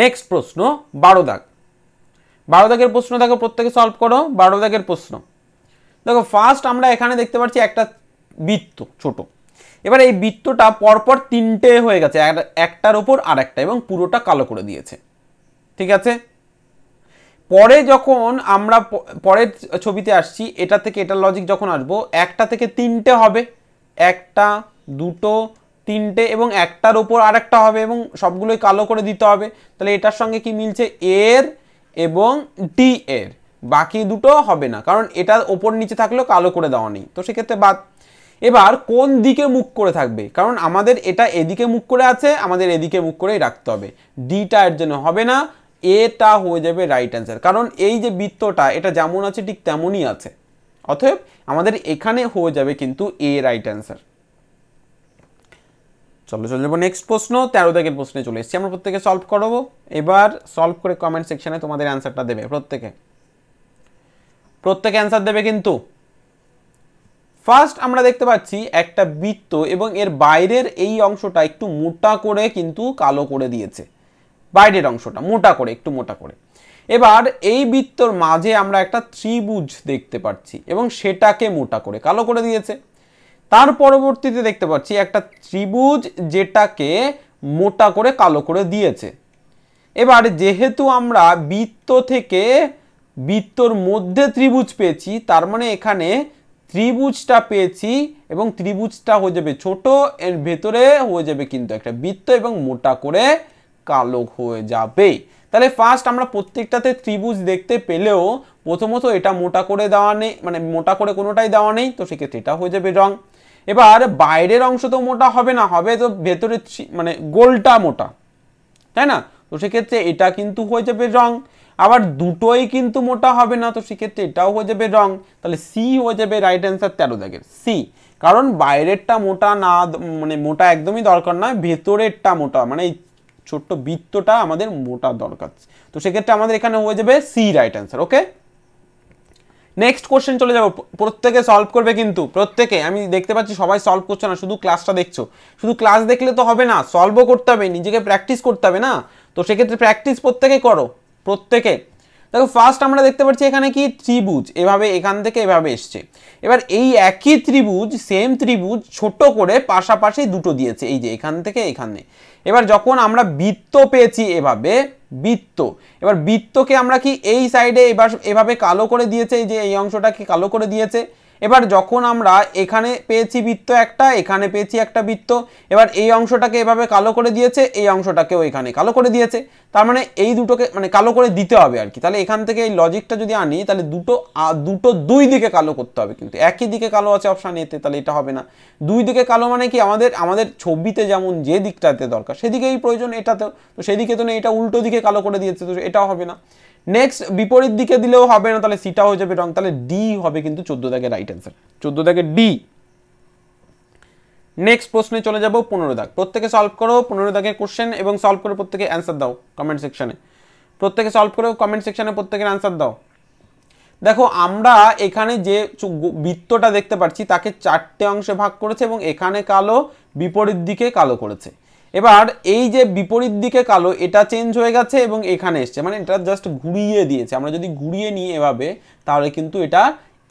নেক্সট প্রশ্ন বারো দাগ বারো দাগের প্রশ্ন দেখো প্রত্যেকে সলভ করো বারো দাগের প্রশ্ন দেখো ফার্স্ট আমরা এখানে দেখতে পাচ্ছি একটা বৃত্ত ছোটো এবার এই বৃত্তটা পরপর তিনটে হয়ে গেছে একটার ওপর আর একটা এবং পুরোটা কালো করে দিয়েছে ঠিক আছে পরে যখন আমরা পরের ছবিতে আসছি এটা থেকে এটা লজিক যখন আসবো একটা থেকে তিনটে হবে একটা দুটো তিনটে এবং একটার ওপর আর একটা হবে এবং সবগুলোই কালো করে দিতে হবে তাহলে এটার সঙ্গে কি মিলছে এর এবং ডি এর বাকি দুটো হবে না কারণ এটা ওপর নিচে থাকলেও কালো করে দেওয়া নেই তো সেক্ষেত্রে বাদ এবার কোন দিকে মুখ করে থাকবে কারণ আমাদের এটা এদিকে মুখ করে আছে আমাদের এদিকে মুখ করেই রাখতে হবে ডিটা এর জন্য হবে না এটা হয়ে যাবে রাইট অ্যান্সার কারণ এই যে বৃত্তটা এটা যেমন আছে ঠিক তেমনই আছে অতএব আমাদের এখানে হয়ে যাবে কিন্তু এ রাইট অ্যান্সার চলো চলে যাবো নেক্সট প্রশ্ন তেরো তারিখের প্রশ্নে চলে এসেছি আমরা প্রত্যেকে সলভ করবো এবার সলভ করে কমেন্ট সেকশানে তোমাদের অ্যান্সারটা দেবে প্রত্যেকে প্রত্যেকে অ্যান্সার দেবে কিন্তু ফার্স্ট আমরা দেখতে পাচ্ছি একটা বৃত্ত এবং এর বাইরের এই অংশটা একটু মোটা করে কিন্তু কালো করে দিয়েছে বাইরের অংশটা মোটা করে একটু মোটা করে এবার এই বৃত্তর মাঝে আমরা একটা ত্রিভুজ দেখতে পাচ্ছি এবং সেটাকে মোটা করে কালো করে দিয়েছে তার পরবর্তীতে দেখতে পাচ্ছি একটা ত্রিভুজ যেটাকে মোটা করে কালো করে দিয়েছে এবার যেহেতু আমরা বৃত্ত থেকে বৃত্তর মধ্যে ত্রিভুজ পেয়েছি তার মানে এখানে ত্রিভুজটা পেয়েছি এবং ত্রিভুজটা হয়ে যাবে ছোট এর ভেতরে হয়ে যাবে কিন্তু একটা বৃত্ত এবং মোটা করে কালো হয়ে যাবে তাহলে ফার্স্ট আমরা প্রত্যেকটাতে ত্রিভুজ দেখতে পেলেও প্রথমত এটা মোটা করে দেওয়া নেই মানে মোটা করে কোনোটাই দেওয়া নেই তো সেক্ষেত্রে এটা হয়ে যাবে রং এবার বাইরের অংশ তো মোটা হবে না হবে তো ভেতরে মানে গোলটা মোটা তাই না তো সেক্ষেত্রে এটা কিন্তু হয়ে যাবে রং আবার দুটোই কিন্তু মোটা হবে না তো সেক্ষেত্রে এটাও হয়ে যাবে রং তাহলে সি হয়ে যাবে রাইট অ্যান্সার তেরো দাগের সি কারণ বাইরেরটা মোটা না মানে মোটা একদমই দরকার নয় ভেতরেরটা মোটা মানে এই ছোট্ট বৃত্তটা আমাদের মোটা দরকার তো সেক্ষেত্রে আমাদের এখানে হয়ে যাবে C right answer okay next question চলে যাবো প্রত্যেকে সলভ করবে কিন্তু প্রত্যেকে আমি দেখতে পাচ্ছি সবাই সলভ করছে না শুধু ক্লাসটা দেখছো শুধু ক্লাস দেখলে তো হবে না সলভও করতে হবে নিজেকে প্র্যাকটিস করতে হবে না তো সেক্ষেত্রে প্র্যাকটিস প্রত্যেকে করো প্রত্যেকে দেখো ফার্স্ট আমরা দেখতে পাচ্ছি এখানে কি ত্রিভুজ এভাবে এখান থেকে এভাবে এসছে এবার এই একই ত্রিভুজ সেম ত্রিভুজ ছোট করে পাশাপাশি দুটো দিয়েছে এই যে এখান থেকে এখানে এবার যখন আমরা বৃত্ত পেয়েছি এভাবে বৃত্ত এবার বৃত্তকে আমরা কি এই সাইডে এবার এভাবে কালো করে দিয়েছে এই যে এই অংশটাকে কালো করে দিয়েছে এবার যখন আমরা এখানে পেয়েছি বৃত্ত একটা এখানে পেয়েছি একটা বৃত্ত এবার এই অংশটাকে এভাবে কালো করে দিয়েছে এই অংশটাকেও এখানে কালো করে দিয়েছে তার মানে এই দুটোকে মানে কালো করে দিতে হবে আর কি তাহলে এখান থেকে এই লজিকটা যদি আনি তাহলে দুটো দুটো দুই দিকে কালো করতে হবে কিন্তু একই দিকে কালো আছে অপশান এতে তাহলে এটা হবে না দুই দিকে কালো মানে কি আমাদের আমাদের ছবিতে যেমন যে দিকটাতে দরকার সেদিকেই প্রয়োজন এটাতেও তো সেদিকে তো নেই এটা উল্টো দিকে কালো করে দিয়েছে তো এটাও হবে না নেক্সট বিপরীত দিকে দিলেও হবে না তাহলে সিটা হয়ে যাবে রং তাহলে ডি হবে কিন্তু চোদ্দ দাগের রাইট অ্যান্সার চোদ্দ দাগে ডি নেক্সট প্রশ্নে চলে যাবো পনেরো দাগ প্রত্যেকে সলভ করো পনেরো দাগের কোশ্চেন এবং সলভ করে প্রত্যেকে অ্যান্সার দাও কমেন্ট সেকশানে প্রত্যেকে সলভ করো কমেন্ট সেকশানে প্রত্যেকের অ্যান্সার দাও দেখো আমরা এখানে যে বৃত্তটা দেখতে পাচ্ছি তাকে চারটে অংশে ভাগ করেছে এবং এখানে কালো বিপরীত দিকে কালো করেছে এবার এই যে বিপরীত দিকে কালো এটা চেঞ্জ হয়ে গেছে এবং এখানে এসছে মানে এটা জাস্ট ঘুরিয়ে দিয়েছে আমরা যদি ঘুরিয়ে নিই এভাবে তাহলে কিন্তু এটা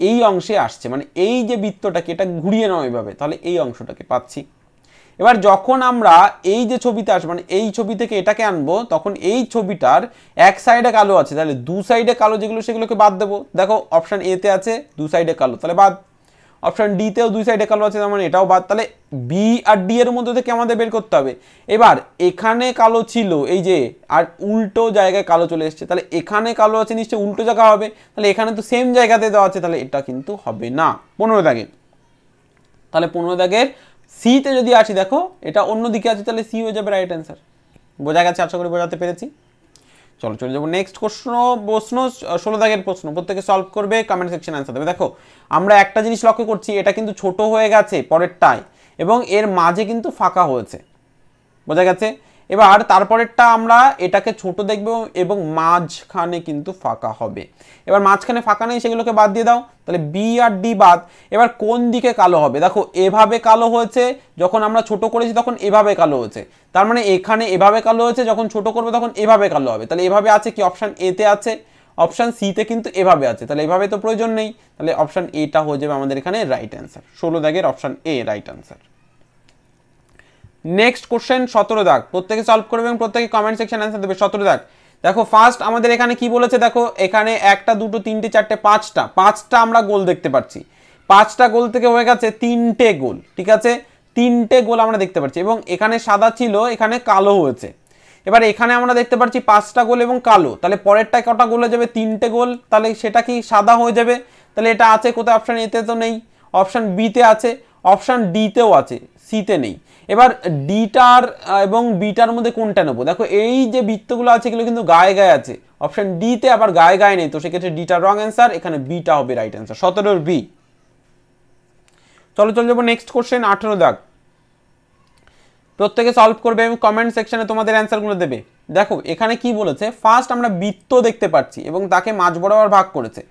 এই অংশে আসছে মানে এই যে বৃত্তটাকে এটা ঘুরিয়ে নাও এভাবে তাহলে এই অংশটাকে পাচ্ছি এবার যখন আমরা এই যে ছবিতে আসবো মানে এই ছবি থেকে এটাকে আনবো তখন এই ছবিটার এক সাইডে কালো আছে তাহলে দু সাইডে কালো যেগুলো সেগুলোকে বাদ দেবো দেখো অপশান এতে আছে দু সাইডে কালো তাহলে বাদ অপশান ডিতেও দুই সাইডে কালো আছে তার মানে এটাও বাদ তাহলে বি আর ডি এর মধ্যে থেকে আমাদের বের করতে হবে এবার এখানে কালো ছিল এই যে আর উল্টো জায়গায় কালো চলে এসছে তাহলে এখানে কালো আছে নিশ্চয়ই উল্টো জায়গা হবে তাহলে এখানে তো সেম জায়গাতে দেওয়া আছে তাহলে এটা কিন্তু হবে না পনেরো দাগে তাহলে পনেরো দাগের সিতে যদি আসি দেখো এটা অন্য দিকে আছে তাহলে সি হয়ে যাবে রাইট অ্যান্সার বোঝা গেছে আশা করি বোঝাতে পেরেছি চলো চলে যাবো নেক্সট প্রশ্ন প্রশ্ন ষোলো দাগের প্রশ্ন প্রত্যেকে সলভ করবে কমেন্ট সেকশন অ্যান্সার দেবে দেখো আমরা একটা জিনিস লক্ষ্য করছি এটা কিন্তু ছোট হয়ে গেছে টাই এবং এর মাঝে কিন্তু ফাঁকা হয়েছে বোঝা গেছে এবার তারপরেরটা আমরা এটাকে ছোট দেখব এবং মাঝখানে কিন্তু ফাঁকা হবে এবার মাঝখানে ফাঁকা নেই সেগুলোকে বাদ দিয়ে দাও তাহলে বি আর ডি বাদ এবার কোন দিকে কালো হবে দেখো এভাবে কালো হয়েছে যখন আমরা ছোট করেছি তখন এভাবে কালো হয়েছে তার মানে এখানে এভাবে কালো হয়েছে যখন ছোট করবে তখন এভাবে কালো হবে তাহলে এভাবে আছে কি অপশান এতে আছে অপশান সিতে কিন্তু এভাবে আছে তাহলে এভাবে তো প্রয়োজন নেই তাহলে অপশান এটা হয়ে যাবে আমাদের এখানে রাইট অ্যান্সার ষোলো দাগের option A right answer next question সতেরো দাগ প্রত্যেকে সলভ করবে এবং প্রত্যেকে কমেন্ট সেকশন অ্যান্সার দেবে সতেরো দাগ দেখো ফার্স্ট আমাদের এখানে কি বলেছে দেখো এখানে একটা দুটো তিনটে চারটে পাঁচটা পাঁচটা আমরা গোল দেখতে পাচ্ছি পাঁচটা গোল থেকে হয়ে গেছে তিনটে গোল ঠিক আছে তিনটে গোল আমরা দেখতে পাচ্ছি এবং এখানে সাদা ছিল এখানে কালো হয়েছে এবার এখানে আমরা দেখতে পাচ্ছি পাঁচটা গোল এবং কালো তাহলে পরেরটা কটা গোল হয়ে যাবে তিনটে গোল তাহলে সেটা কি সাদা হয়ে যাবে তাহলে এটা আছে কোথায় অপশান এতে তো নেই অপশান বিতে আছে অপশান ডিতেও আছে সিতে নেই এবার ডিটার এবং বিটার মধ্যে কোনটা নেবো দেখো এই যে বৃত্তগুলো আছে এগুলো কিন্তু গায়ে গায়ে আছে অপশান ডিতে আবার গায়ে গায়ে নেই তো সেক্ষেত্রে ডিটা রং অ্যান্সার এখানে বিটা হবে রাইট অ্যান্সার সতেরোর বি চলো চলে যাবো নেক্সট কোশ্চেন আঠেরো দাগ প্রত্যেকে সলভ করবে এবং কমেন্ট সেকশনে তোমাদের অ্যান্সারগুলো দেবে দেখো এখানে কি বলেছে ফার্স্ট আমরা বৃত্ত দেখতে পাচ্ছি এবং তাকে মাঝ বরাবর ভাগ করেছে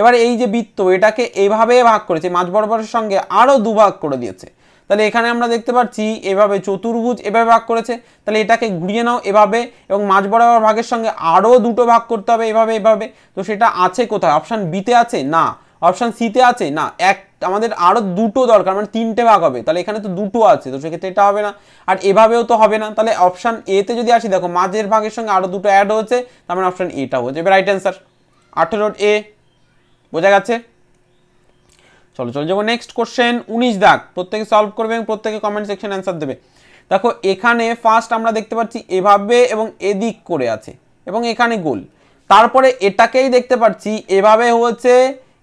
এবার এই যে বৃত্ত এটাকে এভাবে ভাগ করেছে মাঝ বরাবরের সঙ্গে আরও দুভাগ করে দিয়েছে তাহলে এখানে আমরা দেখতে পাচ্ছি এভাবে চতুর্ভুজ এভাবে ভাগ করেছে তাহলে এটাকে ঘুরিয়ে নাও এভাবে এবং মাঝ বরাবর ভাগের সঙ্গে আরও দুটো ভাগ করতে হবে এভাবে এভাবে তো সেটা আছে কোথায় অপশান বিতে আছে না অপশান সিতে আছে না এক আমাদের আরও দুটো দরকার মানে তিনটে ভাগ হবে তাহলে এখানে তো দুটো আছে তো সেক্ষেত্রে এটা হবে না আর এভাবেও তো হবে না তাহলে অপশান এতে যদি আসি দেখো মাঝের ভাগের সঙ্গে আরও দুটো অ্যাড হয়েছে তার মানে অপশান এটাও হয়েছে এবার রাইট অ্যান্সার আঠেরো এ বোঝা গেছে চলো চলো যাবো নেক্সট কোশ্চেন উনিশ দাগ প্রত্যেকে সলভ করবে এবং প্রত্যেকে কমেন্ট সেকশন অ্যান্সার দেবে দেখো এখানে ফার্স্ট আমরা দেখতে পাচ্ছি এভাবে এবং এদিক করে আছে এবং এখানে গোল তারপরে এটাকেই দেখতে পাচ্ছি এভাবে হয়েছে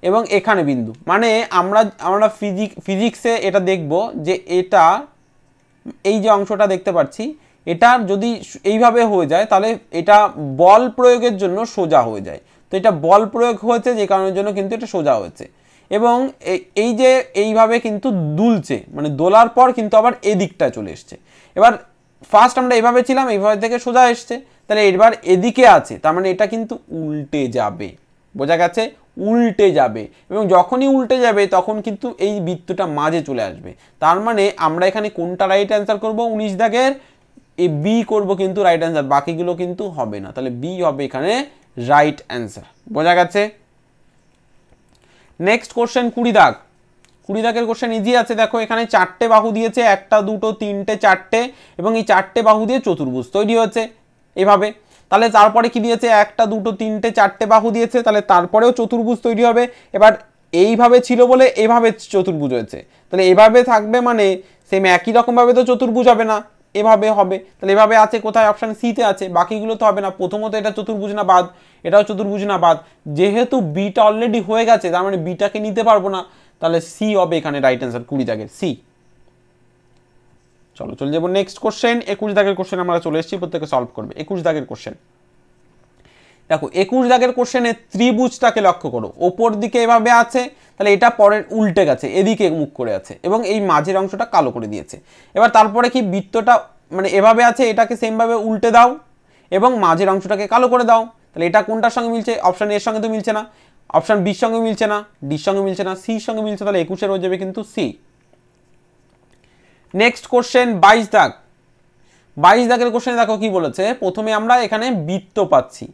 এবং এখানে বিন্দু মানে আমরা আমরা ফিজিক ফিজিক্সে এটা দেখব যে এটা এই যে অংশটা দেখতে পাচ্ছি এটা যদি এইভাবে হয়ে যায় তাহলে এটা বল প্রয়োগের জন্য সোজা হয়ে যায় তো এটা বল প্রয়োগ হয়েছে যে কারণের জন্য কিন্তু এটা সোজা হয়েছে এবং এই যে এইভাবে কিন্তু দুলছে মানে দোলার পর কিন্তু আবার এদিকটা চলে এসছে এবার ফার্স্ট আমরা এভাবে ছিলাম এইভাবে থেকে সোজা এসছে তাহলে এবার এদিকে আছে তার মানে এটা কিন্তু উল্টে যাবে বোঝা গেছে উল্টে যাবে এবং যখনই উল্টে যাবে তখন কিন্তু এই বৃত্তটা মাঝে চলে আসবে তার মানে আমরা এখানে কোনটা রাইট অ্যান্সার করব উনিশ দাগের এ বি করবো কিন্তু রাইট অ্যান্সার বাকিগুলো কিন্তু হবে না তাহলে বি হবে এখানে রাইট অ্যান্সার বোঝা গেছে নেক্সট কোশ্চেন কুড়ি দাগ কুড়ি দাগের কোশ্চেন ইজি আছে দেখো এখানে চারটে বাহু দিয়েছে একটা দুটো তিনটে চারটে এবং এই চারটে বাহু দিয়ে চতুর্ভুজ তৈরি হয়েছে এভাবে তাহলে তারপরে কি দিয়েছে একটা দুটো তিনটে চারটে বাহু দিয়েছে তাহলে তারপরেও চতুর্ভুজ তৈরি হবে এবার এইভাবে ছিল বলে এভাবে চতুর্ভুজ হয়েছে তাহলে এভাবে থাকবে মানে সেম একই রকমভাবে তো চতুর্ভুজ হবে না এভাবে হবে তাহলে এভাবে আছে কোথায় অপশান সিতে আছে বাকিগুলো তো হবে না প্রথমত এটা চতুর্ভুজ না বাদ এটাও চতুর্ভুজ না বাদ যেহেতু বিটা অলরেডি হয়ে গেছে তার মানে বিটাকে নিতে পারবো না তাহলে সি হবে এখানে রাইট অ্যান্সার কুড়ি দাগের সি চলো চলে যাবো নেক্সট কোশ্চেন একুশ দাগের কোশ্চেন আমরা চলে এসেছি প্রত্যেকে সলভ করবে একুশ দাগের কোশ্চেন দেখো একুশ দাগের কোশ্চেনে ত্রিভুজটাকে লক্ষ্য করো ওপর দিকে এভাবে আছে তাহলে এটা পরের উল্টে গেছে এদিকে মুখ করে আছে এবং এই মাঝের অংশটা কালো করে দিয়েছে এবার তারপরে কি বৃত্তটা মানে এভাবে আছে এটাকে সেমভাবে উল্টে দাও এবং মাঝের অংশটাকে কালো করে দাও তাহলে এটা কোনটার সঙ্গে মিলছে অপশান এর সঙ্গে তো মিলছে না অপশান বির সঙ্গে মিলছে না ডির সঙ্গে মিলছে না সির সঙ্গে মিলছে তাহলে একুশের হয়ে যাবে কিন্তু সি নেক্সট কোশ্চেন বাইশ দাগ বাইশ দাগের কোশ্চেন দেখো কি বলেছে প্রথমে আমরা এখানে বৃত্ত পাচ্ছি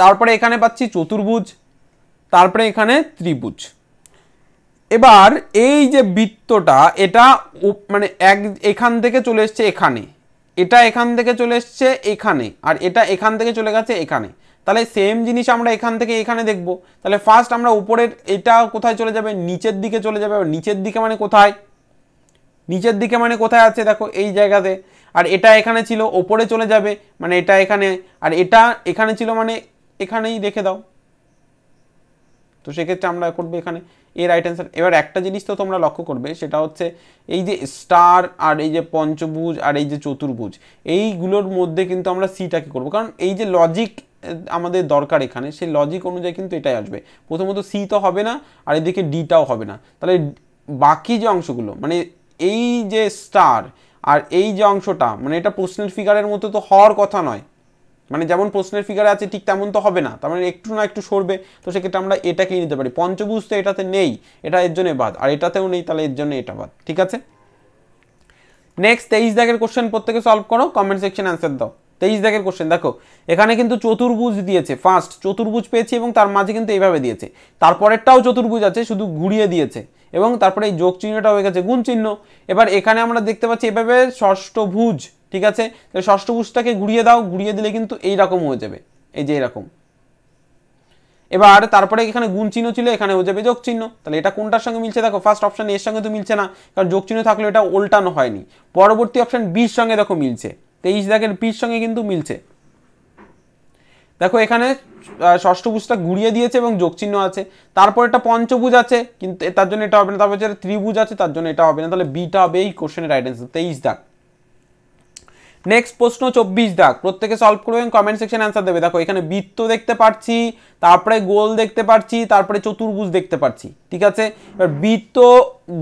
তারপরে এখানে পাচ্ছি চতুর্ভুজ তারপরে এখানে ত্রিভুজ এবার এই যে বৃত্তটা এটা মানে এক এখান থেকে চলে এসছে এখানে এটা এখান থেকে চলে এসছে এখানে আর এটা এখান থেকে চলে গেছে এখানে তাহলে সেম জিনিস আমরা এখান থেকে এখানে দেখব তাহলে ফার্স্ট আমরা উপরের এটা কোথায় চলে যাবে নিচের দিকে চলে যাবে নিচের দিকে মানে কোথায় নিচের দিকে মানে কোথায় আছে দেখো এই জায়গাতে আর এটা এখানে ছিল ওপরে চলে যাবে মানে এটা এখানে আর এটা এখানে ছিল মানে এখানেই রেখে দাও তো সেক্ষেত্রে আমরা করবো এখানে এ রাইট অ্যান্সার এবার একটা জিনিস তো তোমরা লক্ষ্য করবে সেটা হচ্ছে এই যে স্টার আর এই যে পঞ্চভুজ আর এই যে চতুর্ভুজ এইগুলোর মধ্যে কিন্তু আমরা সিটাকে করবো কারণ এই যে লজিক আমাদের দরকার এখানে সেই লজিক অনুযায়ী কিন্তু এটাই আসবে প্রথমত সি তো হবে না আর এদিকে ডিটাও হবে না তাহলে বাকি যে অংশগুলো মানে এই যে স্টার আর এই যে অংশটা মানে এটা প্রশ্নের ফিগারের মতো তো হওয়ার কথা নয় মানে যেমন প্রশ্নের ফিগারে আছে ঠিক তেমন তো হবে না তার মানে একটু না একটু সরবে তো সেক্ষেত্রে আমরা এটাকেই নিতে পারি পঞ্চভুজ তো এটাতে নেই এটা এর জন্য বাদ আর এটাতেও নেই তাহলে এর জন্য এটা বাদ ঠিক আছে নেক্সট তেইশ দাগের কোশ্চেন প্রত্যেকে সলভ করো কমেন্ট সেকশন অ্যান্সার দাও তেইশ দাগের কোশ্চেন দেখো এখানে কিন্তু চতুর্ভুজ দিয়েছে ফার্স্ট চতুর্ভুজ পেয়েছি এবং তার মাঝে কিন্তু এইভাবে দিয়েছে তারপরেরটাও চতুর্ভুজ আছে শুধু ঘুরিয়ে দিয়েছে এবং তারপরে এই যোগ চিহ্নটা হয়ে গেছে গুণ চিহ্ন এবার এখানে আমরা দেখতে পাচ্ছি এভাবে ষষ্ঠভুজ ঠিক আছে তাহলে ষষ্ঠভুজটাকে ঘুরিয়ে দাও ঘুরিয়ে দিলে কিন্তু এই রকম হয়ে যাবে এই যে এরকম এবার তারপরে এখানে গুণ চিহ্ন ছিল এখানে হয়ে যাবে যোগ চিহ্ন তাহলে এটা কোনটার সঙ্গে মিলছে দেখো ফার্স্ট অপশান এর সঙ্গে তো মিলছে না কারণ যোগ চিহ্ন থাকলে এটা উল্টানো হয়নি পরবর্তী অপশান বিশ সঙ্গে দেখো মিলছে তেইশ দাগের বিশ সঙ্গে কিন্তু মিলছে দেখো এখানে ষষ্ঠভুজটা ঘুরিয়ে দিয়েছে এবং যোগচিহ্ন আছে তারপর এটা পঞ্চভুজ আছে কিন্তু তার জন্য এটা হবে না তারপর ত্রিভুজ আছে তার জন্য এটা হবে না তাহলে বিটা হবে এই কোশ্চেনের রাইট অ্যান্সার তেইশ দেখ নেক্সট প্রশ্ন চব্বিশ দাগ প্রত্যেকে সলভ করবেন কমেন্ট সেকশন অ্যান্সার দেবে দেখো এখানে বৃত্ত দেখতে পাচ্ছি তারপরে গোল দেখতে পাচ্ছি তারপরে চতুর্ভুজ দেখতে পাচ্ছি ঠিক আছে এবার বৃত্ত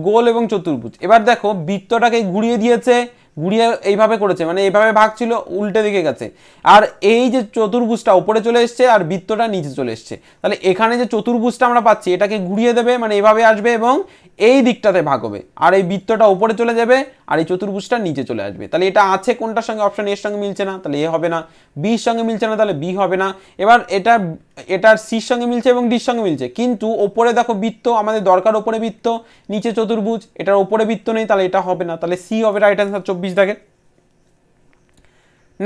গোল এবং চতুর্ভুজ এবার দেখো বৃত্তটাকে ঘুরিয়ে দিয়েছে ঘুরিয়ে এইভাবে করেছে মানে এভাবে ভাগ ছিল উল্টে দিকে গেছে আর এই যে চতুর্ভুজটা উপরে চলে এসছে আর বৃত্তটা নিচে চলে এসছে তাহলে এখানে যে চতুর্ভুজটা আমরা পাচ্ছি এটাকে ঘুরিয়ে দেবে মানে এভাবে আসবে এবং এই দিকটাতে ভাগ হবে আর এই বৃত্তটা উপরে চলে যাবে আর এই চতুর্ভুজটা নিচে চলে আসবে তাহলে এটা আছে কোনটার সঙ্গে অপশান এর সঙ্গে মিলছে না তাহলে এ হবে না বির সঙ্গে মিলছে না তাহলে বি হবে না এবার এটা এটার সির সঙ্গে মিলছে এবং ডির সঙ্গে মিলছে কিন্তু ওপরে দেখো বৃত্ত আমাদের দরকার ওপরে বৃত্ত নিচে চতুর্ভুজ এটার ওপরে বৃত্ত নেই তাহলে এটা হবে না তাহলে সি হবে রাইট অ্যান্সার চব্বিশ দাগের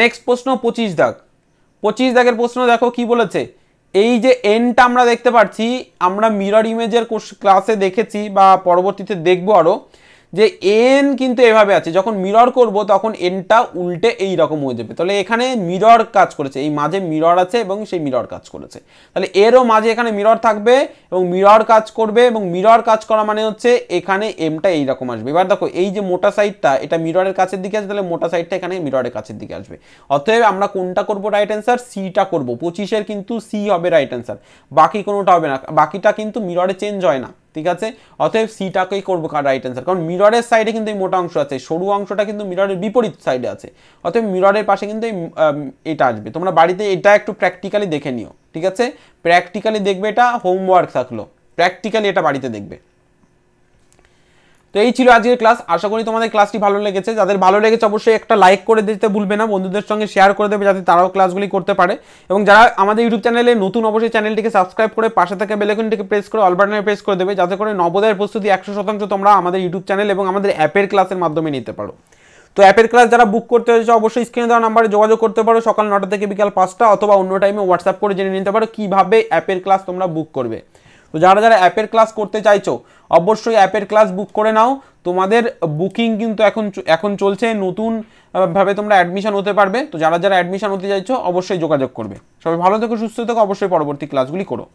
নেক্সট প্রশ্ন পঁচিশ দাগ পঁচিশ দাগের প্রশ্ন দেখো কি বলেছে এই যে এনটা আমরা দেখতে পাচ্ছি আমরা মিরর ইমেজের ক্লাসে দেখেছি বা পরবর্তীতে দেখবো আরও যে এন কিন্তু এভাবে আছে যখন মিরর করব তখন এনটা উল্টে এই রকম হয়ে যাবে তাহলে এখানে মিরর কাজ করেছে এই মাঝে মিরর আছে এবং সেই মিরর কাজ করেছে তাহলে এরও মাঝে এখানে মিরর থাকবে এবং মিরর কাজ করবে এবং মিরর কাজ করা মানে হচ্ছে এখানে এমটা এই রকম আসবে এবার দেখো এই যে মোটা সাইডটা এটা মিররের কাছের দিকে আসবে তাহলে মোটা সাইডটা এখানে মিররের কাছের দিকে আসবে অতএব আমরা কোনটা করব রাইট অ্যান্সার সিটা করব পঁচিশের কিন্তু সি হবে রাইট অ্যান্সার বাকি কোনোটা হবে না বাকিটা কিন্তু মিররে চেঞ্জ হয় না ঠিক আছে অতএব সিটাকেই করবো কার রাইট অ্যান্সার কারণ মিররের সাইডে কিন্তু এই মোটা অংশ আছে সরু অংশটা কিন্তু মিররের বিপরীত সাইডে আছে অতএব মিররের পাশে কিন্তু এটা আসবে তোমরা বাড়িতে এটা একটু প্র্যাকটিক্যালি দেখে নিও ঠিক আছে প্র্যাকটিক্যালি দেখবে এটা হোমওয়ার্ক থাকলো প্র্যাকটিক্যালি এটা বাড়িতে দেখবে তো এই ছিল আজকের ক্লাস আশা করি তোমাদের ক্লাসটি ভালো লেগেছে যাদের ভালো লেগেছে অবশ্যই একটা লাইক করে দিতে ভুলবে না বন্ধুদের সঙ্গে শেয়ার করে দেবে যাতে তারাও ক্লাসগুলি করতে পারে এবং যারা আমাদের ইউটিউব চ্যানেলে নতুন অবশ্যই চ্যানেলটিকে সাবস্ক্রাইব করে পাশে থেকে বেলেকনটিকে প্রেস করে অল বাটনে প্রেস করে দেবে যাতে করে নবদয়ের প্রস্তুতি একশো শতাংশ তোমরা আমাদের ইউটিউব চ্যানেল এবং আমাদের অ্যাপের ক্লাসের মাধ্যমে নিতে পারো তো অ্যাপের ক্লাস যারা বুক করতে হয়েছে অবশ্যই স্ক্রিনে দেওয়া নাম্বারে যোগাযোগ করতে পারো সকাল নটা থেকে বিকাল পাঁচটা অথবা অন্য টাইমে হোয়াটসঅ্যাপ করে জেনে নিতে পারো কীভাবে অ্যাপের ক্লাস তোমরা বুক করবে তো যারা যারা অ্যাপের ক্লাস করতে চাইছো অবশ্যই অ্যাপের ক্লাস বুক করে নাও তোমাদের বুকিং কিন্তু এখন এখন চলছে নতুন ভাবে তোমরা অ্যাডমিশন হতে পারবে তো যারা যারা অ্যাডমিশন হতে চাইছো অবশ্যই যোগাযোগ করবে সবাই ভালো থেকো সুস্থ থেকো অবশ্যই পরবর্তী ক্লাসগুলি করো